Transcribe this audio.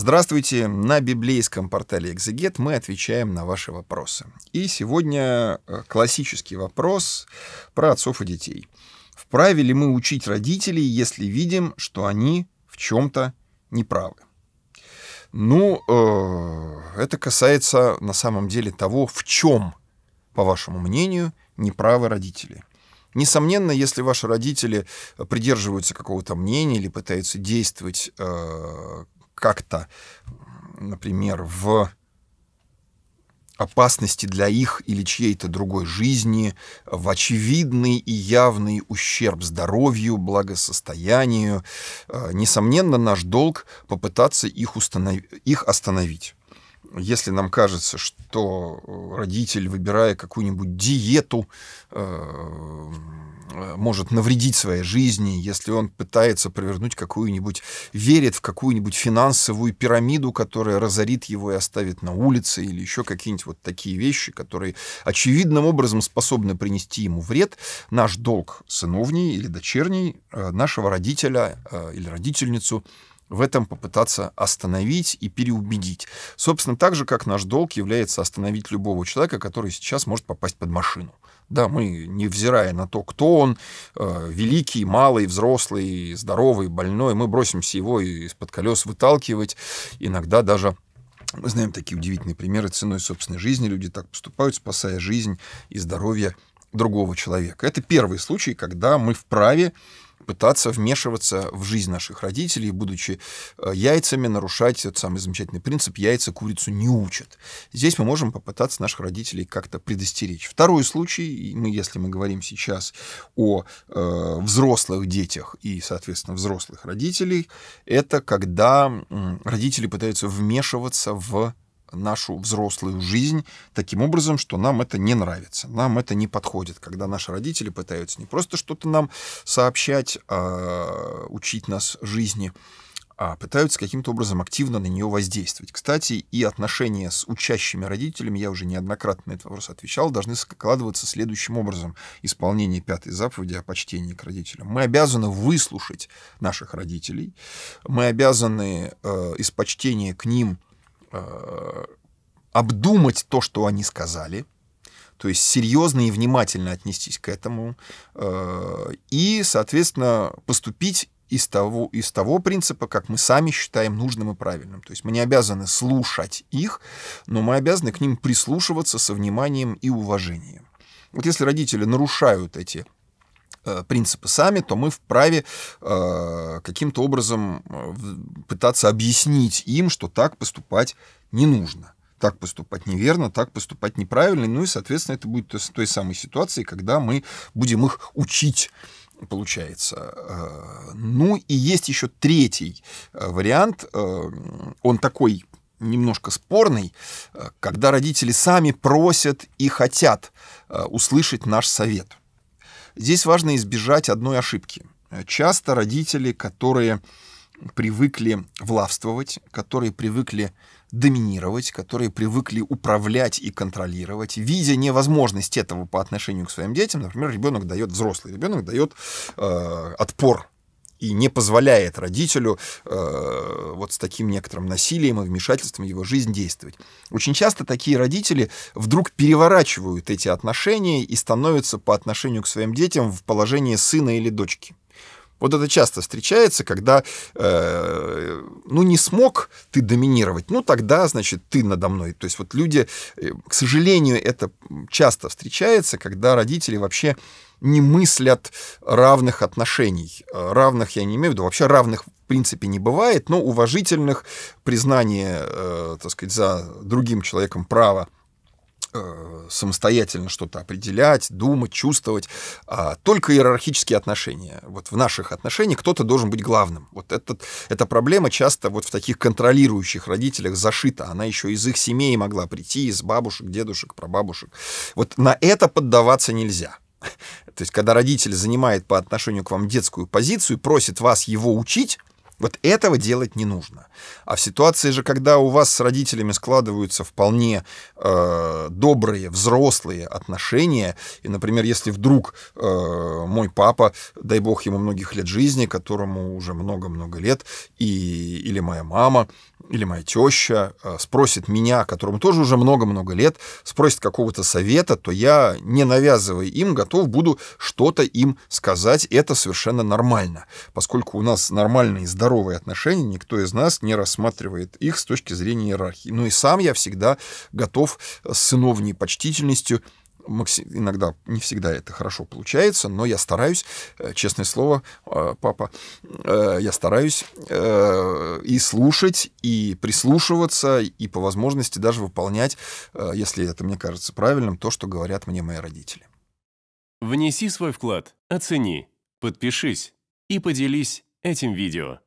Здравствуйте! На библейском портале «Экзегет» мы отвечаем на ваши вопросы. И сегодня э, классический вопрос про отцов и детей. Вправе ли мы учить родителей, если видим, что они в чем-то неправы? Ну, э, это касается на самом деле того, в чем, по вашему мнению, неправы родители. Несомненно, если ваши родители придерживаются какого-то мнения или пытаются действовать э, как-то, например, в опасности для их или чьей-то другой жизни, в очевидный и явный ущерб здоровью, благосостоянию. Э, несомненно, наш долг попытаться их, установ... их остановить если нам кажется, что э, родитель, выбирая какую-нибудь диету, э, э, может навредить своей жизни, если он пытается провернуть какую-нибудь, верит в какую-нибудь финансовую пирамиду, которая разорит его и оставит на улице, или еще какие-нибудь вот такие вещи, которые очевидным образом способны принести ему вред, наш долг сыновний или дочерний нашего родителя или родительницу – в этом попытаться остановить и переубедить. Собственно, так же, как наш долг является остановить любого человека, который сейчас может попасть под машину. Да, мы, невзирая на то, кто он, э, великий, малый, взрослый, здоровый, больной, мы бросимся его из-под колес выталкивать, иногда даже мы знаем такие удивительные примеры ценой собственной жизни. Люди так поступают, спасая жизнь и здоровье другого человека. Это первый случай, когда мы вправе пытаться вмешиваться в жизнь наших родителей, будучи э, яйцами, нарушать этот самый замечательный принцип «яйца курицу не учат». Здесь мы можем попытаться наших родителей как-то предостеречь. Второй случай, мы, если мы говорим сейчас о э, взрослых детях и, соответственно, взрослых родителей, это когда родители пытаются вмешиваться в нашу взрослую жизнь таким образом, что нам это не нравится, нам это не подходит, когда наши родители пытаются не просто что-то нам сообщать, а учить нас жизни, а пытаются каким-то образом активно на нее воздействовать. Кстати, и отношения с учащими родителями, я уже неоднократно на этот вопрос отвечал, должны складываться следующим образом. Исполнение пятой заповеди о почтении к родителям. Мы обязаны выслушать наших родителей, мы обязаны э, из почтения к ним Э, обдумать то, что они сказали, то есть серьезно и внимательно отнестись к этому, э, и, соответственно, поступить из того, из того принципа, как мы сами считаем нужным и правильным. То есть мы не обязаны слушать их, но мы обязаны к ним прислушиваться со вниманием и уважением. Вот если родители нарушают эти Э, принципы сами, то мы вправе э, каким-то образом э, пытаться объяснить им, что так поступать не нужно. Так поступать неверно, так поступать неправильно. Ну и, соответственно, это будет той, той самой ситуации, когда мы будем их учить получается. Э, ну и есть еще третий вариант, он такой немножко спорный, когда родители сами просят и хотят услышать наш совет – Здесь важно избежать одной ошибки. Часто родители, которые привыкли влавствовать, которые привыкли доминировать, которые привыкли управлять и контролировать, видя невозможность этого по отношению к своим детям, например, ребенок дает, взрослый ребенок дает э, отпор и не позволяет родителю э, вот с таким некоторым насилием и вмешательством в его жизнь действовать. Очень часто такие родители вдруг переворачивают эти отношения и становятся по отношению к своим детям в положении сына или дочки. Вот это часто встречается, когда, э, ну, не смог ты доминировать, ну, тогда, значит, ты надо мной. То есть вот люди, э, к сожалению, это часто встречается, когда родители вообще не мыслят равных отношений. Э, равных я не имею в виду, вообще равных в принципе не бывает, но уважительных, признания, э, так сказать, за другим человеком права Э, самостоятельно что-то определять, думать, чувствовать. А только иерархические отношения. Вот в наших отношениях кто-то должен быть главным. Вот этот, эта проблема часто вот в таких контролирующих родителях зашита. Она еще из их семей могла прийти, из бабушек, дедушек, прабабушек. Вот на это поддаваться нельзя. То есть, когда родитель занимает по отношению к вам детскую позицию, просит вас его учить, вот этого делать не нужно. А в ситуации же, когда у вас с родителями складываются вполне э, добрые, взрослые отношения, и, например, если вдруг э, мой папа, дай бог ему многих лет жизни, которому уже много-много лет, и, или моя мама, или моя теща э, спросит меня, которому тоже уже много-много лет, спросит какого-то совета, то я, не навязывая им, готов буду что-то им сказать. Это совершенно нормально, поскольку у нас нормальные здоровые отношения, никто из нас не рассматривает их с точки зрения иерархии. Ну и сам я всегда готов с сыновней почтительностью иногда, не всегда это хорошо получается, но я стараюсь, э, честное слово, э, папа, э, я стараюсь и слушать, и прислушиваться, и по возможности даже выполнять, если это мне кажется правильным, то, что говорят мне мои родители. Внеси свой вклад, оцени, подпишись и поделись этим видео.